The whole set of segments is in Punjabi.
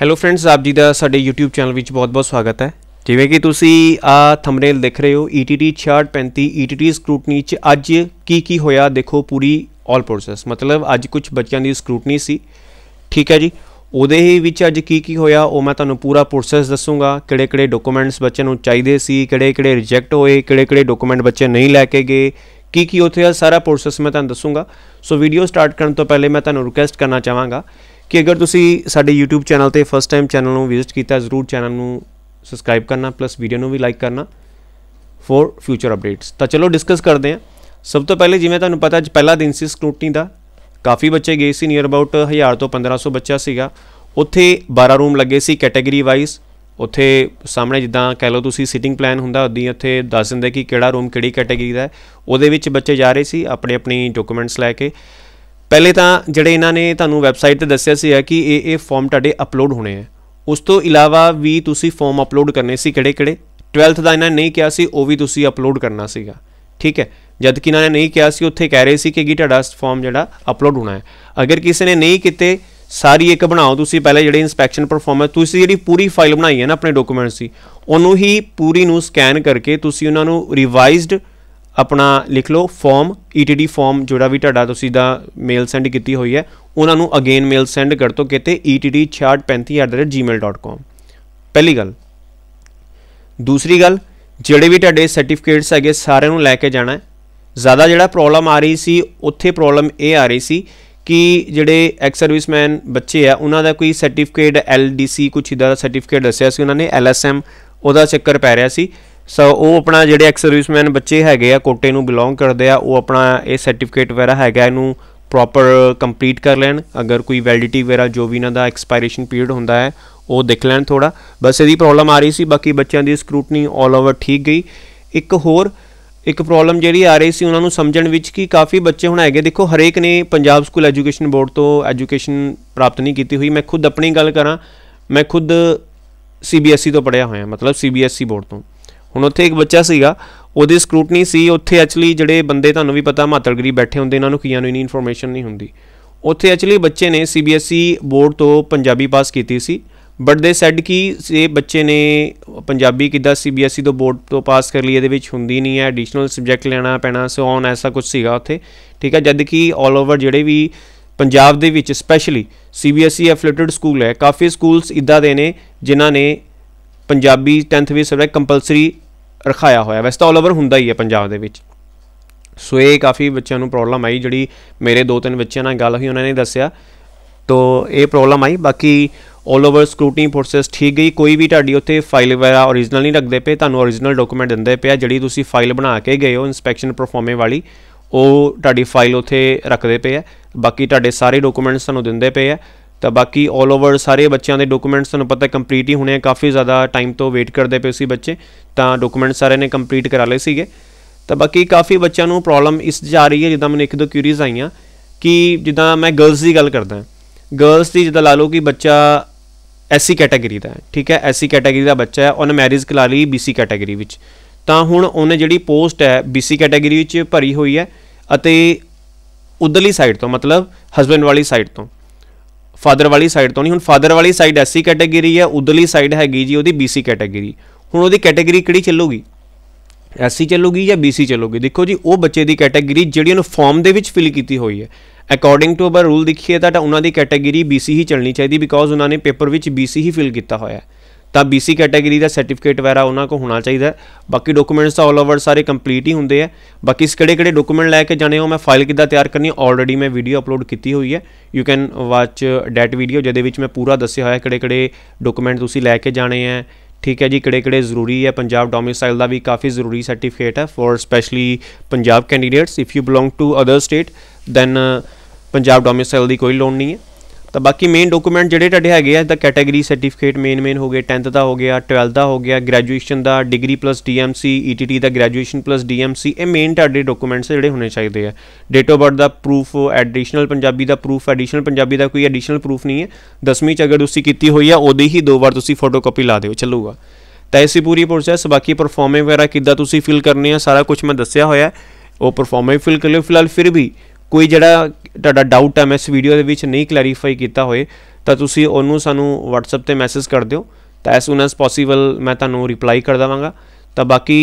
ਹੈਲੋ ਫਰੈਂਡਸ ਆਪ ਜੀ ਦਾ ਸਾਡੇ YouTube ਚੈਨਲ ਵਿੱਚ ਬਹੁਤ-ਬਹੁਤ ਸਵਾਗਤ ਹੈ ਜਿਵੇਂ ਕਿ ਤੁਸੀਂ ਆ ਥੰਬਨੇਲ ਦੇਖ ਰਹੇ ਹੋ ETT 6635 ETT ਸਕ੍ਰੂਟਨੀ ਚ ਅੱਜ ਕੀ ਕੀ ਹੋਇਆ ਦੇਖੋ ਪੂਰੀ ਆਲ ਪ੍ਰੋਸੈਸ ਮਤਲਬ ਅੱਜ ਕੁਝ ਬੱਚਿਆਂ ਦੀ ਸਕ੍ਰੂਟਨੀ ਸੀ ਠੀਕ ਹੈ ਜੀ ਉਹਦੇ ਹੀ ਵਿੱਚ ਅੱਜ ਕੀ ਕੀ ਹੋਇਆ ਉਹ ਮੈਂ ਤੁਹਾਨੂੰ ਪੂਰਾ ਪ੍ਰੋਸੈਸ ਦੱਸੂਗਾ ਕਿਹੜੇ ਕਿਹੜੇ ਡਾਕੂਮੈਂਟਸ ਬੱਚਿਆਂ ਨੂੰ ਚਾਹੀਦੇ ਸੀ ਕਿਹੜੇ ਕਿਹੜੇ ਰਿਜੈਕਟ ਹੋਏ ਕਿਹੜੇ ਕਿਹੜੇ ਡਾਕੂਮੈਂਟ ਬੱਚੇ ਨਹੀਂ ਲੈ ਕੇ ਗਏ ਕੀ ਕੀ ਉੱਥੇ ਸਾਰਾ ਪ੍ਰੋਸੈਸ ਮੈਂ ਤੁਹਾਨੂੰ ਦੱਸੂਗਾ ਸੋ ਵੀਡੀਓ ਸਟਾਰਟ ਕਰਨ ਤੋਂ ਪਹਿਲੇ ਮੈਂ ਤੁਹਾਨੂੰ ਰਿਕਵੈਸਟ ਕਰਨਾ ਚਾਹਾਂਗਾ ਕਿ ਅਗਰ ਤੁਸੀਂ ਸਾਡੇ YouTube ਚੈਨਲ ਤੇ ਫਸਟ ਟਾਈਮ ਚੈਨਲ ਨੂੰ ਵਿਜ਼ਿਟ ਕੀਤਾ ਜ਼ਰੂਰ ਚੈਨਲ ਨੂੰ ਸਬਸਕ੍ਰਾਈਬ ਕਰਨਾ ਪਲੱਸ ਵੀਡੀਓ ਨੂੰ ਵੀ ਲਾਈਕ ਕਰਨਾ ਫੋਰ ਫਿਊਚਰ ਅਪਡੇਟਸ ਤਾਂ ਚਲੋ ਡਿਸਕਸ ਕਰਦੇ ਹਾਂ ਸਭ ਤੋਂ ਪਹਿਲੇ ਜਿਵੇਂ ਤੁਹਾਨੂੰ ਪਤਾ ਅੱਜ ਪਹਿਲਾ ਦਿਨ ਸੀ ਸਕ੍ਰੂਟਨੀ ਦਾ ਕਾਫੀ ਬੱਚੇ ਗਏ ਸੀ ਨੀਅਰ ਅਬਾਊਟ 1000 ਤੋਂ 1500 ਬੱਚਾ ਸੀਗਾ ਉੱਥੇ 12 ਰੂਮ ਲੱਗੇ ਸੀ ਕੈਟਾਗਰੀ ਵਾਈਜ਼ ਉੱਥੇ ਸਾਹਮਣੇ ਜਿੱਦਾਂ ਕਹਿ ਲਓ ਤੁਸੀਂ ਸਿਟਿੰਗ ਪਲਾਨ ਹੁੰਦਾ ਉਦੀ ਉੱਥੇ ਦੱਸ ਦਿੰਦੇ ਕਿ ਕਿਹੜਾ ਰੂਮ ਕਿਹੜੀ ਕੈਟਾਗਰੀ ਦਾ ਹੈ ਉਹਦੇ ਵਿੱਚ ਬੱਚੇ ਜਾ ਰਹੇ ਸੀ ਆਪਣੇ ਆਪਣੀ ਡਾਕੂਮੈਂਟਸ ਲੈ ਕੇ ਪਹਿਲੇ ਤਾਂ ਜਿਹੜੇ ਇਹਨਾਂ ਨੇ ਤੁਹਾਨੂੰ ਵੈਬਸਾਈਟ ਤੇ ਦੱਸਿਆ ਸੀ ਹੈ ਕਿ ਇਹ ਇਹ ਫਾਰਮ ਤੁਹਾਡੇ ਅਪਲੋਡ ਹੋਣੇ ਆ ਉਸ ਤੋਂ ਇਲਾਵਾ ਵੀ ਤੁਸੀਂ ਫਾਰਮ ਅਪਲੋਡ ਕਰਨੇ ਸੀ ਕਿਹੜੇ-ਕਿਹੜੇ 12th ਦਾ ਇਹਨਾਂ ਨੇ ਨਹੀਂ ਕਿਹਾ ਸੀ ਉਹ ਵੀ ਤੁਸੀਂ ਅਪਲੋਡ ਕਰਨਾ ਸੀਗਾ ਠੀਕ ਹੈ ਜਦ ਕਿ ਇਹਨਾਂ ਨੇ ਨਹੀਂ ਕਿਹਾ ਸੀ ਉੱਥੇ ਕਹਿ ਰਹੇ ਸੀ ਕਿ ਕੀ ਤੁਹਾਡਾ ਫਾਰਮ ਜਿਹੜਾ ਅਪਲੋਡ ਹੋਣਾ ਹੈ ਅਗਰ ਕਿਸੇ ਨੇ ਨਹੀਂ ਕੀਤੇ ਸਾਰੀ ਇੱਕ ਬਣਾਓ ਤੁਸੀਂ ਪਹਿਲੇ ਜਿਹੜੇ ਇਨਸਪੈਕਸ਼ਨ ਪਰਫਾਰਮੈਂਸ ਤੁਸੀਂ ਜਿਹੜੀ ਪੂਰੀ ਫਾਈਲ ਬਣਾਈ ਹੈ ਨਾ ਆਪਣੇ ਡਾਕੂਮੈਂਟਸ ਦੀ ਉਹਨੂੰ ਹੀ ਪੂਰੀ ਨੂੰ ਸਕੈਨ ਕਰਕੇ ਤੁਸੀਂ ਉਹਨਾਂ ਨੂੰ ਰਿਵਾਈਜ਼ਡ ਆਪਣਾ ਲਿਖ ਲਓ ਫਾਰਮ ETD ਫਾਰਮ ਜਿਹੜਾ ਵੀ ਤੁਹਾਡਾ ਤੁਸੀਂ ਦਾ ਮੇਲ ਸੈਂਡ ਕੀਤੀ ਹੋਈ ਹੈ ਉਹਨਾਂ ਨੂੰ ਅਗੇਨ ਮੇਲ ਸੈਂਡ ਕਰ ਤੋ ਕਿਤੇ etd6635@gmail.com ਪਹਿਲੀ ਗੱਲ ਦੂਸਰੀ ਗੱਲ ਜਿਹੜੇ ਵੀ ਤੁਹਾਡੇ ਸਰਟੀਫਿਕੇਟਸ ਹੈਗੇ ਸਾਰਿਆਂ ਨੂੰ ਲੈ ਕੇ ਜਾਣਾ ਹੈ ਜ਼ਿਆਦਾ ਜਿਹੜਾ ਪ੍ਰੋਬਲਮ ਆ ਰਹੀ ਸੀ ਉੱਥੇ ਪ੍ਰੋਬਲਮ ਇਹ ਆ ਰਹੀ ਸੀ ਕਿ ਜਿਹੜੇ ਐਕਸ ਸਰਵਿਸਮੈਨ ਬੱਚੇ ਆ ਉਹਨਾਂ ਦਾ ਕੋਈ ਸਰਟੀਫਿਕੇਟ ਐਲਡੀਸੀ ਕੁਝ ਇਦਾਂ ਦਾ ਸਰਟੀਫਿਕੇਟ ਦੱਸਿਆ ਸੀ ਉਹਨਾਂ ਨੇ ਐਲਐਸਐਮ ਉਹਦਾ ਚੱਕਰ ਪੈ ਰਿਹਾ ਸੀ ਸੋ ਉਹ ਆਪਣਾ ਜਿਹੜੇ ਐਕਸ ਸਰਵਿਸਮੈਨ ਬੱਚੇ ਹੈਗੇ ਆ ਕੋਟੇ ਨੂੰ ਬਿਲੋਂਗ ਕਰਦੇ ਆ ਉਹ ਆਪਣਾ ਇਹ ਸਰਟੀਫਿਕੇਟ ਵਗੈਰਾ ਹੈਗਾ ਇਹਨੂੰ ਪ੍ਰੋਪਰ ਕੰਪਲੀਟ ਕਰ ਲੈਣ ਅਗਰ ਕੋਈ ਵੈਲਿਡਿਟੀ ਵਗੈਰਾ ਜੋ ਵੀ ਇਹਨਾਂ ਦਾ ਐਕਸਪਾਇਰੇਸ਼ਨ ਪੀਰੀਅਡ ਹੁੰਦਾ ਹੈ ਉਹ ਦੇਖ ਲੈਣ ਥੋੜਾ ਬਸ ਇਹਦੀ ਪ੍ਰੋਬਲਮ ਆ ਰਹੀ ਸੀ ਬਾਕੀ ਬੱਚਿਆਂ ਦੀ ਸਕਰੂਟਨੀ ਆਲ ਓਵਰ ਠੀਕ ਗਈ ਇੱਕ ਹੋਰ ਇੱਕ ਪ੍ਰੋਬਲਮ ਜਿਹੜੀ ਆ ਰਹੀ ਸੀ ਉਹਨਾਂ ਨੂੰ ਸਮਝਣ ਵਿੱਚ ਕਿ ਕਾਫੀ ਬੱਚੇ ਹੁਣ ਹੈਗੇ ਦੇਖੋ ਹਰੇਕ ਨੇ ਪੰਜਾਬ ਸਕੂਲ ਐਜੂਕੇਸ਼ਨ ਬੋਰਡ ਤੋਂ ਐਜੂਕੇਸ਼ਨ ਪ੍ਰਾਪਤ ਨਹੀਂ ਕੀਤੀ ਹੋਈ ਮੈਂ ਖੁਦ ਆਪਣੀ ਗੱਲ ਕਰਾਂ ਮੈਂ ਖੁਦ ਸੀਬੀਐਸਈ e ਤੋਂ ਪੜਿਆ ਹੋਇਆ ਮਤਲਬ ਸੀਬੀਐਸਈ ਬੋਰਡ e ਤੋਂ ਹੁਣ ਉੱਥੇ ਇੱਕ ਬੱਚਾ ਸੀਗਾ ਉਹਦੀ ਸਕਰੂਟਨੀ ਸੀ ਉੱਥੇ ਐਕਚੁਅਲੀ ਜਿਹੜੇ ਬੰਦੇ ਤੁਹਾਨੂੰ ਵੀ ਪਤਾ ਮਾਤਲਗਰੀ ਬੈਠੇ ਹੁੰਦੇ ਇਹਨਾਂ ਨੂੰ ਕੀਆਂ ਨੂੰ ਇਨੀ ਇਨਫੋਰਮੇਸ਼ਨ ਨਹੀਂ ਹੁੰਦੀ ਉੱਥੇ ਐਕਚੁਅਲੀ ਬੱਚੇ ਨੇ ਸੀਬੀਐਸਈ ਬੋਰਡ e ਤੋਂ ਪੰਜਾਬੀ ਪਾਸ ਕੀਤੀ ਸੀ ਬਟ ਦੇ ਸੈਡ ਕਿ ਇਹ ਬੱਚੇ ਨੇ ਪੰਜਾਬੀ ਕਿਦਾਂ ਸੀਬੀਐਸਈ e ਤੋਂ ਬੋਰਡ ਤੋਂ ਪਾਸ ਕਰ ਲਈ ਇਹਦੇ ਵਿੱਚ ਹੁੰਦੀ ਨਹੀਂ ਹੈ ਐਡੀਸ਼ਨਲ ਸਬਜੈਕਟ ਲੈਣਾ ਪੈਣਾ ਸੋ ਔਨ ਐਸਾ ਕੁਝ ਸੀਗਾ ਉੱਥੇ ਠੀਕ ਹੈ ਜਦ ਕਿ ਆਲ ਓਵਰ ਜਿਹੜੇ ਵੀ ਪੰਜਾਬ ਦੇ ਵਿੱਚ ਸਪੈਸ਼ਲੀ ਸੀਬੀਐਸਈ ਐਫਲੇਟਡ ਸਕੂਲ ਹੈ ਕਾਫੀ ਸਕੂਲਸ ਇਦਾਂ ਦੇ ਨੇ ਜਿਨ੍ਹਾਂ ਨੇ ਪੰਜਾਬੀ 10th ਵੀ ਸਬਜੈਕਟ ਕੰਪਲਸਰੀ ਰਖਾਇਆ ਹੋਇਆ ਵੈਸੇ ਤਾਂ ਆਲ ਓਵਰ ਹੁੰਦਾ ਹੀ ਹੈ ਪੰਜਾਬ ਦੇ ਵਿੱਚ ਸੋ ਇਹ ਕਾਫੀ ਬੱਚਿਆਂ ਨੂੰ ਪ੍ਰੋਬਲਮ ਆਈ ਜਿਹੜੀ ਮੇਰੇ ਦੋ ਤਿੰਨ ਬੱਚਿਆਂ ਨਾਲ ਗੱਲ ਹੋਈ ਉਹਨਾਂ ਨੇ ਦੱਸਿਆ ਤੋ ਇਹ ਪ੍ਰੋਬਲਮ ਆਈ ਬਾਕੀ ਆਲ ਓਵਰ ਸਕ੍ਰੂਟਨੀ ਪ੍ਰੋਸੈਸ ਠੀਕ ਗਈ ਕੋਈ ਵੀ ਤੁਹਾਡੀ ਉੱਥੇ ਫਾਈਲ ਵਗੈਰਾ origignal ਨਹੀਂ ਰੱਖਦੇ ਪਏ ਤੁਹਾਨੂੰ origignal ਡਾਕੂਮੈਂਟ ਦਿੰਦੇ ਆ ਜਿਹੜੀ ਤੁਸੀਂ ਫਾਈਲ ਬਣਾ ਕੇ ਗਏ ਹੋ ਇਨਸਪੈਕਸ਼ਨ ਪਰਫਾਰਮੇ ਵਾਲੀ ਉਹ ਤੁਹਾਡੀ ਫਾਈਲ ਉੱਥੇ ਰੱਖਦੇ ਪਏ ਆ ਬਾਕੀ ਤੁਹਾਡੇ ਸਾਰੇ ਡਾਕੂਮੈਂਟਸ ਤੁਹਾਨੂੰ ਦਿੰਦੇ ਪਏ ਆ ਤਾਂ ਬਾਕੀ 올 ਓਵਰ ਸਾਰੇ ਬੱਚਿਆਂ ਦੇ ਡਾਕੂਮੈਂਟਸ ਤੁਹਾਨੂੰ ਪਤਾ ਕੰਪਲੀਟ ਹੀ ਹੋਣੇ ਆ ਕਾਫੀ ਜ਼ਿਆਦਾ ਟਾਈਮ ਤੋਂ ਵੇਟ ਕਰਦੇ ਪਏ ਸੀ ਬੱਚੇ ਤਾਂ ਡਾਕੂਮੈਂਟ ਸਾਰੇ ਨੇ ਕੰਪਲੀਟ ਕਰਾ ਲਏ ਸੀਗੇ ਤਾਂ ਬਾਕੀ ਕਾਫੀ ਬੱਚਿਆਂ ਨੂੰ ਪ੍ਰੋਬਲਮ ਇਸ ਜਾ ਰਹੀ ਹੈ ਜਿੱਦਾਂ ਮੈਨੂੰ ਇੱਕ ਦੋ ਕਿਊਰੀਜ਼ ਆਈਆਂ ਕਿ ਜਿੱਦਾਂ ਮੈਂ ਗਰਲਸ ਦੀ ਗੱਲ ਕਰਦਾ ਗਰਲਸ ਦੀ ਜਿੱਦਾਂ ਲਾ ਲਓ ਕਿ ਬੱਚਾ ਐਸੀ ਕੈਟਾਗਰੀ ਦਾ ਹੈ ਠੀਕ ਹੈ ਐਸੀ ਕੈਟਾਗਰੀ ਦਾ ਬੱਚਾ ਹੈ ਉਹਨੇ ਮੈਰਿਜ ਕਰਾ ਲਈ ਬੀਸੀ ਕੈਟਾਗਰੀ ਵਿੱਚ ਤਾਂ ਹੁਣ ਉਹਨੇ ਜਿਹੜੀ ਪੋਸਟ ਹੈ ਬੀਸੀ ਕੈਟਾਗਰੀ ਵਿੱਚ ਭਰੀ ਹੋਈ ਹੈ ਅਤੇ ਉਧਰਲੀ ਸਾਈਡ ਤੋਂ ਮਤਲਬ ਹਸਬੰਡ ਵਾਲੀ ਸਾਈਡ ਤੋਂ ਫਾਦਰ ਵਾਲੀ ਸਾਈਡ ਤੋਂ ਨਹੀਂ ਹੁਣ ਫਾਦਰ ਵਾਲੀ ਸਾਈਡ ਐਸਸੀ ਕੈਟਾਗਰੀ ਹੈ ਉਧਰਲੀ ਸਾਈਡ ਹੈਗੀ ਜੀ ਉਹਦੀ ਬੀਸੀ ਕੈਟਾਗਰੀ ਹੁਣ ਉਹਦੀ ਕੈਟਾਗਰੀ ਕਿਹੜੀ ਚੱਲੂਗੀ ਐਸਸੀ ਚੱਲੂਗੀ ਜਾਂ ਬੀਸੀ ਚੱਲੂਗੀ ਦੇਖੋ ਜੀ ਉਹ ਬੱਚੇ ਦੀ ਕੈਟਾਗਰੀ ਜਿਹੜੀ ਉਹਨੂੰ ਫਾਰਮ ਦੇ ਵਿੱਚ ਫਿਲ ਕੀਤੀ ਹੋਈ ਹੈ ਅਕੋਰਡਿੰਗ ਟੂ ਅਵਰ ਰੂਲ ਦੇਖੀਏ ਤਾਂ ਉਹਨਾਂ ਦੀ ਕੈਟਾਗਰੀ ਬੀਸੀ ਹੀ ਚੱਲਣੀ ਚਾਹੀਦੀ ਬਿਕੋਜ਼ ਉਹਨਾਂ ਨੇ ਪੇਪਰ ਵਿੱਚ ਬੀਸੀ ਹੀ ਫਿਲ ਕੀਤਾ ਹੋਇਆ ਹੈ ਤਾਂ BC ਕੈਟਾਗਰੀ ਦਾ ਸਰਟੀਫਿਕੇਟ ਵਗੈਰਾ ਉਹਨਾਂ ਕੋ ਹੋਣਾ ਚਾਹੀਦਾ ਬਾਕੀ ਡਾਕੂਮੈਂਟਸ ਤਾਂ ਆਲ ਓਵਰ ਸਾਰੇ ਕੰਪਲੀਟ ਹੀ ਹੁੰਦੇ ਆ ਬਾਕੀ ਕਿਹੜੇ ਕਿਹੜੇ ਡਾਕੂਮੈਂਟ ਲੈ ਕੇ ਜਾਣੇ ਹੋ ਮੈਂ ਫਾਈਲ ਕਿੱਦਾਂ ਤਿਆਰ ਕਰਨੀ ਆਲਰੇਡੀ ਮੈਂ ਵੀਡੀਓ ਅਪਲੋਡ ਕੀਤੀ ਹੋਈ ਹੈ you can watch that video ਜਿਹਦੇ ਵਿੱਚ ਮੈਂ ਪੂਰਾ ਦੱਸਿਆ ਹੋਇਆ ਕਿਹੜੇ ਕਿਹੜੇ ਡਾਕੂਮੈਂਟ ਤੁਸੀਂ ਲੈ ਕੇ ਜਾਣੇ ਆ ਠੀਕ ਹੈ ਜੀ ਕਿਹੜੇ ਕਿਹੜੇ ਜ਼ਰੂਰੀ ਹੈ ਪੰਜਾਬ ਡੋਮਿਸਾਈਲ ਦਾ ਵੀ ਕਾਫੀ ਜ਼ਰੂਰੀ ਸਰਟੀਫਿਕੇਟ ਹੈ for specially Punjab candidates if you belong to other state than Punjab domicile ਦੀ ਕੋਈ ਲੋਨ ਨਹੀਂ ਹੈ ਤਾਂ ਬਾਕੀ ਮੇਨ ਡਾਕੂਮੈਂਟ ਜਿਹੜੇ ਤੁਹਾਡੇ ਹੈਗੇ ਆ ਤਾਂ ਕੈਟਾਗਰੀ ਸਰਟੀਫਿਕੇਟ ਮੇਨ ਮੇਨ ਹੋ ਗਏ 10th ਦਾ ਹੋ ਗਿਆ 12th ਦਾ ਹੋ ਗਿਆ ਗ੍ਰੈਜੂਏਸ਼ਨ ਦਾ ਡਿਗਰੀ ਪਲੱਸ ਡੀਐਮਸੀ ਈਟੀਟੀ ਦਾ ਗ੍ਰੈਜੂਏਸ਼ਨ ਪਲੱਸ ਡੀਐਮਸੀ ਇਹ ਮੇਨ ਤੁਹਾਡੇ ਡਾਕੂਮੈਂਟਸ ਜਿਹੜੇ ਹੋਣੇ ਚਾਹੀਦੇ ਆ ਡੇਟ ਆਫ ਬਰਥ ਦਾ ਪ੍ਰੂਫ ਐਡੀਸ਼ਨਲ ਪੰਜਾਬੀ ਦਾ ਪ੍ਰੂਫ ਐਡੀਸ਼ਨਲ ਪੰਜਾਬੀ ਦਾ ਕੋਈ ਐਡੀਸ਼ਨਲ ਪ੍ਰੂਫ ਨਹੀਂ ਹੈ 10ਵੀਂ ਚ ਅਗਰ ਤੁਸੀਂ ਕੀਤੀ ਹੋਈ ਆ ਉਹਦੇ ਹੀ ਦੋ ਵਾਰ ਤੁਸੀਂ ਫੋਟੋਕਾਪੀ ਲਾ ਦਿਓ ਚੱਲੂਗਾ ਤਾਂ ਐਸੀ ਪੂਰੀ ਪ੍ਰੋਸੈਸ ਬਾਕੀ ਪਰਫਾਰਮੇ ਵਗੈਰਾ ਕਿੱਦਾਂ ਤੁਸੀਂ ਫਿਲ ਕਰਨੇ ਆ ਸਾਰਾ ਕੁਝ ਮੈਂ ਦੱਸਿਆ ਹੋਇਆ ਉਹ ਪਰਫਾਰਮੇ ਫਿਲ ਕਰ ਲਿਓ ਫਿਲਹਾਲ ਫਿਰ ਵੀ ਕੋਈ ਜਿਹੜਾ ਤੁਹਾਡਾ ਡਾਊਟ ਹੈ ਮੈਂ ਇਸ ਵੀਡੀਓ ਦੇ ਵਿੱਚ ਨਹੀਂ ਕਲੈਰੀਫਾਈ ਕੀਤਾ ਹੋਏ ਤਾਂ ਤੁਸੀਂ ਉਹਨੂੰ ਸਾਨੂੰ WhatsApp ਤੇ ਮੈਸੇਜ ਕਰ ਦਿਓ ਤਾਂ ਐਸ ਸੂਨ ਐਸ ਪੋਸੀਬਲ ਮੈਂ ਤੁਹਾਨੂੰ ਰਿਪਲਾਈ ਕਰ ਦਵਾਂਗਾ ਤਾਂ ਬਾਕੀ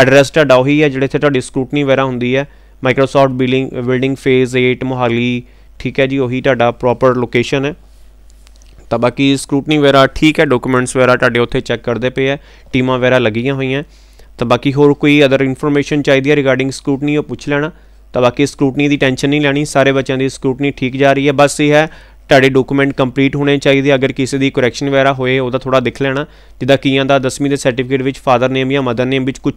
ਐਡਰੈਸ ਤੁਹਾਡਾ ਉਹੀ ਹੈ ਜਿਹੜੇ ਤੇ ਤੁਹਾਡੀ ਸਕ੍ਰੂਟਨੀ ਵਗੈਰਾ ਹੁੰਦੀ ਹੈ Microsoft building building phase 8 Mohali ਠੀਕ ਹੈ ਜੀ ਉਹੀ ਤੁਹਾਡਾ ਪ੍ਰੋਪਰ ਲੋਕੇਸ਼ਨ ਹੈ ਤਾਂ ਬਾਕੀ ਸਕ੍ਰੂਟਨੀ ਵਗੈਰਾ ਠੀਕ ਹੈ ਡਾਕੂਮੈਂਟਸ ਵਗੈਰਾ ਤੁਹਾਡੇ ਉੱਥੇ ਚੈੱਕ ਕਰਦੇ ਪਏ ਹੈ ਟੀਮਾਂ ਵਗੈਰਾ ਲੱਗੀਆਂ ਹੋਈਆਂ ਤਾਂ ਬਾਕੀ ਹੋਰ ਕੋਈ ਅਦਰ ਇਨਫੋਰਮੇਸ਼ਨ ਚਾਹੀਦੀ ਹੈ ਰਿਗਾਰਡਿੰਗ ਸਕ੍ਰੂਟਨੀ ਉਹ ਪੁੱਛ ਲੈਣਾ ਤਾਂ ਬਾਕੀ ਸਕਰੂਟਨੀ ਦੀ ਟੈਨਸ਼ਨ ਨਹੀਂ ਲੈਣੀ ਸਾਰੇ ਬੱਚਿਆਂ ਦੀ ਸਕਰੂਟਨੀ ਠੀਕ ਜਾ ਰਹੀ ਹੈ ਬਸ ਇਹ ਹੈ ਤੁਹਾਡੇ ਡਾਕੂਮੈਂਟ ਕੰਪਲੀਟ ਹੋਣੇ ਚਾਹੀਦੇ ਅਗਰ ਕਿਸੇ ਦੀ ਕਰੈਕਸ਼ਨ ਵਗੈਰਾ ਹੋਏ ਉਹਦਾ ਥੋੜਾ ਦੇਖ ਲੈਣਾ ਜਿੱਦਾਂ ਕਿਆਂ ਦਾ 10ਵੀਂ ਦੇ ਸਰਟੀਫਿਕੇਟ ਵਿੱਚ ਫਾਦਰ ਨੇਮ ਜਾਂ ਮਦਰ ਨੇਮ ਵਿੱਚ ਕੁਝ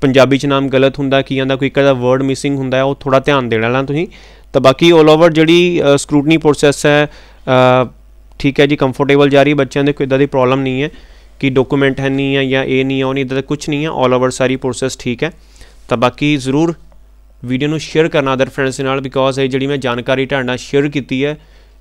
ਪੰਜਾਬੀ ਚ ਨਾਮ ਗਲਤ ਹੁੰਦਾ ਕਿਆਂ ਦਾ ਕੋਈ ਕਦਾ ਵਰਡ ਮਿਸਿੰਗ ਹੁੰਦਾ ਉਹ ਥੋੜਾ ਧਿਆਨ ਦੇਣਾ ਲੈਣਾ ਤੁਸੀਂ ਤਾਂ ਬਾਕੀ 올 ਓਵਰ ਜਿਹੜੀ ਸਕਰੂਟਨੀ ਪ੍ਰੋਸੈਸ ਹੈ ਠੀਕ ਹੈ ਜੀ ਕੰਫਰਟੇਬਲ ਜਾ ਰਹੀ ਬੱਚਿਆਂ ਦੇ ਕੋਈ ਇਦਾਂ ਦੀ ਪ੍ਰੋਬਲਮ ਨਹੀਂ ਹੈ ਕਿ ਡਾਕੂਮੈਂਟ ਹੈ ਨਹੀਂ ਹੈ ਜਾਂ ਇਹ ਨਹੀਂ ਹੈ ਉਹ ਨਹੀਂ ਇਦਾਂ ਦਾ ਕੁਝ ਨਹੀਂ ਹੈ 올 ਓਵਰ ਸਾਰੀ ਪ੍ਰੋਸੈਸ ਠੀਕ ਹੈ ਤਾਂ ਬਾਕੀ ਜ਼ਰੂਰ ਵੀਡੀਓ ਨੂੰ ਸ਼ੇਅਰ ਕਰਨਾ ਅਦਰ ਫਰੈਂਡਸ ਨਾਲ ਬਿਕੋਜ਼ ਇਹ ਜਿਹੜੀ ਮੈਂ ਜਾਣਕਾਰੀ ਢਾਣਾ ਸ਼ੇਅਰ ਕੀਤੀ ਹੈ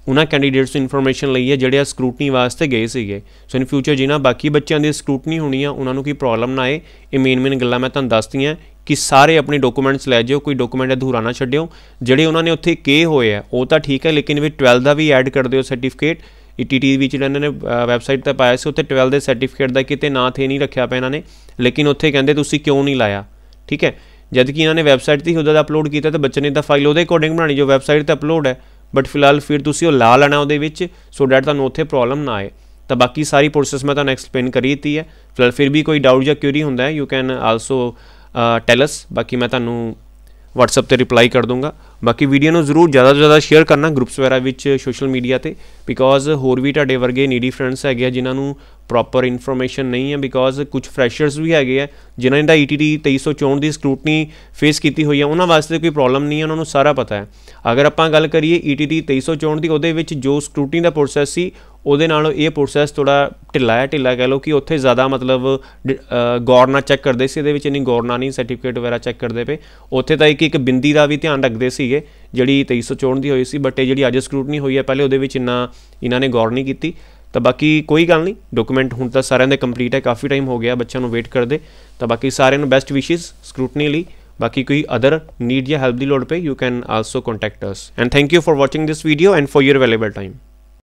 ਉਹਨਾਂ ਕੈਂਡੀਡੇਟਸ ਨੂੰ ਇਨਫੋਰਮੇਸ਼ਨ ਲਈ ਹੈ ਜਿਹੜੇ ਆ ਸਕਰੂਟਨੀ ਵਾਸਤੇ ਗਏ ਸੀਗੇ ਸੋ ਇਨ ਫਿਊਚਰ ਜਿਨ੍ਹਾਂ ਬਾਕੀ ਬੱਚਿਆਂ ਦੀ ਸਕਰੂਟਨੀ ਹੋਣੀ ਆ ਉਹਨਾਂ ਨੂੰ ਕੀ ਪ੍ਰੋਬਲਮ ਨਾ ਆਏ ਇਹ ਮੇਨ ਮੇਨ ਗੱਲਾਂ ਮੈਂ ਤੁਹਾਨੂੰ ਦੱਸਤੀਆਂ ਕਿ ਸਾਰੇ ਆਪਣੇ ਡਾਕੂਮੈਂਟਸ ਲੈ ਜਿਓ ਕੋਈ ਡਾਕੂਮੈਂਟ ਅਧੂਰਾ ਨਾ ਛੱਡਿਓ ਜਿਹੜੇ ਉਹਨਾਂ ਨੇ ਉੱਥੇ ਕੇ ਹੋਏ ਆ ਉਹ ਤਾਂ ਠੀਕ ਹੈ ਲੇਕਿਨ ਵੀ 12 ਦਾ ਵੀ ਐਡ ਕਰ ਦਿਓ ਸਰਟੀਫਿਕੇਟ e ਈਟੀਟੀ ਵਿੱਚ ਇਹਨਾਂ ਨੇ ਵੈਬਸਾਈਟ ਤੇ ਪਾਇਆ ਸੀ ਉੱਥੇ 12 ਦੇ ਸਰਟੀਫਿਕੇਟ ਦਾ ਕਿਤੇ ਨਾਂ ਥੇ ਨਹੀਂ ਰੱਖਿਆ ਪਿਆ ਇਹਨਾਂ ਨੇ ਲੇਕਿਨ ਉੱਥੇ ਕਹਿੰਦੇ ਤੁਸੀਂ ਕਿਉਂ ਨਹੀਂ ਲਾਇਆ ਠੀਕ ਹੈ ਜਦ ਕਿ ਇਹਨਾਂ ਨੇ ਵੈਬਸਾਈਟ ਤੇ ਹੀ ਉਹਦਾ ਅਪਲੋਡ ਕੀਤਾ ਤਾਂ ਬੱਚੇ ਨੇ ਤਾਂ ਫਾਈਲ ਉਹਦੇ ਅਕੋਰਡਿੰਗ ਬਣਾਣੀ ਜੋ ਵੈਬਸਾਈਟ ਤੇ ਅਪਲੋਡ ਹੈ ਬਟ ਫਿਲਹਾਲ ਫਿਰ ਤੁਸੀਂ ਉਹ ਲਾ ਲੈਣਾ ਉਹਦੇ ਵਿੱਚ ਸੋ ਡੈਟ ਤੁਹਾਨੂੰ ਉੱਥੇ ਪ੍ਰੋਬਲਮ ਨਾ ਆਏ ਤਾਂ ਬਾਕੀ ਸਾਰੀ ਪ੍ਰੋਸੈਸ ਮੈਂ ਤੁਹਾਨੂੰ ਐਕਸਪਲੇਨ ਕਰੀ ਦਿੱਤੀ ਹੈ ਫਿਲਹਾਲ ਫਿਰ ਵੀ ਕੋਈ ਡਾਊਟ ਜਾਂ ਕੁਰੀ ਹੁੰਦਾ ਹੈ you can also tell us ਬਾਕੀ ਮੈਂ ਤੁਹਾਨੂੰ WhatsApp ਤੇ ਰਿਪਲਾਈ ਕਰ ਦੂੰਗਾ ਬਾਕੀ ਵੀਡੀਓ ਨੂੰ ਜ਼ਰੂਰ ਜ਼ਿਆਦਾ ਤੋਂ ਜ਼ਿਆਦਾ ਸ਼ੇਅਰ ਕਰਨਾ ਗਰੁੱਪਸ ਵਗੈਰਾ ਵਿੱਚ ਸੋਸ਼ਲ ਮੀਡੀਆ ਤੇ ਬਿਕੋਜ਼ ਹੋਰ ਵੀ ਤੁਹਾਡੇ ਵਰਗੇ ਨੀਡੀ ਫਰੈਂਡਸ ਹੈਗੇ ਆ ਜਿਨ੍ਹਾਂ ਨੂੰ ਪ੍ਰੋਪਰ ਇਨਫੋਰਮੇਸ਼ਨ ਨਹੀਂ ਹੈ ਬਿਕੋਜ਼ ਕੁਝ ਫਰੈਸ਼ਰਸ ਵੀ ਹੈਗੇ ਆ ਜਿਨ੍ਹਾਂ ਨੇ ਦਾ ETT 2364 ਦੀ ਸਕ੍ਰੂਟਨੀ ਫੇਸ ਕੀਤੀ ਹੋਈ ਹੈ ਉਹਨਾਂ ਵਾਸਤੇ ਕੋਈ ਪ੍ਰੋਬਲਮ ਨਹੀਂ ਹੈ ਉਹਨਾਂ ਨੂੰ ਸਾਰਾ ਪਤਾ ਹੈ ਅਗਰ ਆਪਾਂ ਗੱਲ ਕਰੀਏ ETT 2364 ਦੀ ਉਹਦੇ ਵਿੱਚ ਜੋ ਸਕ੍ਰੂਟਨੀ ਦਾ ਪ੍ਰੋਸੈਸ ਸੀ ਉਹਦੇ ਨਾਲ ਇਹ ਪ੍ਰੋਸੈਸ ਥੋੜਾ ਢਿੱਲਾ ਹੈ ਢਿੱਲਾ ਕਹਿ ਲਓ ਕਿ ਉੱਥੇ ਜ਼ਿਆਦਾ ਮਤਲਬ ਗੌਰ ਨਾਲ ਚੈੱਕ ਕਰਦੇ ਸੀ ਇਹਦੇ ਵਿੱਚ ਨਹੀਂ ਗੌਰ ਨਾਲ ਨਹੀਂ ਸਰਟੀਫਿਕੇਟ ਵਗੈਰਾ ਚੈੱਕ ਕਰਦੇ ਪਏ ਉੱਥੇ ਤਾਂ ਇੱਕ ਇੱਕ ਬਿੰਦੀ ਦਾ ਵੀ ਧਿਆਨ ਰੱਖਦੇ ਸੀ ਸੀਗੇ ਜਿਹੜੀ 2364 ਦੀ ਹੋਈ ਸੀ ਬਟ ਇਹ ਜਿਹੜੀ ਅੱਜ ਸਕਰੂਟਨੀ ਹੋਈ ਹੈ ਪਹਿਲੇ ਉਹਦੇ ਵਿੱਚ ਇੰਨਾ ਇਹਨਾਂ ਨੇ ਗੌਰ ਨਹੀਂ ਕੀਤੀ ਤਾਂ ਬਾਕੀ ਕੋਈ ਗੱਲ ਨਹੀਂ ਡਾਕੂਮੈਂਟ ਹੁਣ ਤਾਂ ਸਾਰਿਆਂ ਦੇ ਕੰਪਲੀਟ ਹੈ ਕਾਫੀ ਟਾਈਮ ਹੋ ਗਿਆ ਬੱਚਿਆਂ ਨੂੰ ਵੇਟ ਕਰਦੇ ਤਾਂ ਬਾਕੀ ਸਾਰਿਆਂ ਨੂੰ ਬੈਸਟ ਵਿਸ਼ੇਸ ਸਕਰੂਟਨੀ ਲਈ ਬਾਕੀ ਕੋਈ ਅਦਰ ਨੀਡ ਜਾਂ ਹੈਲਪ ਦੀ ਲੋੜ ਪੇ you can also contact us and thank you for watching this video and for your available time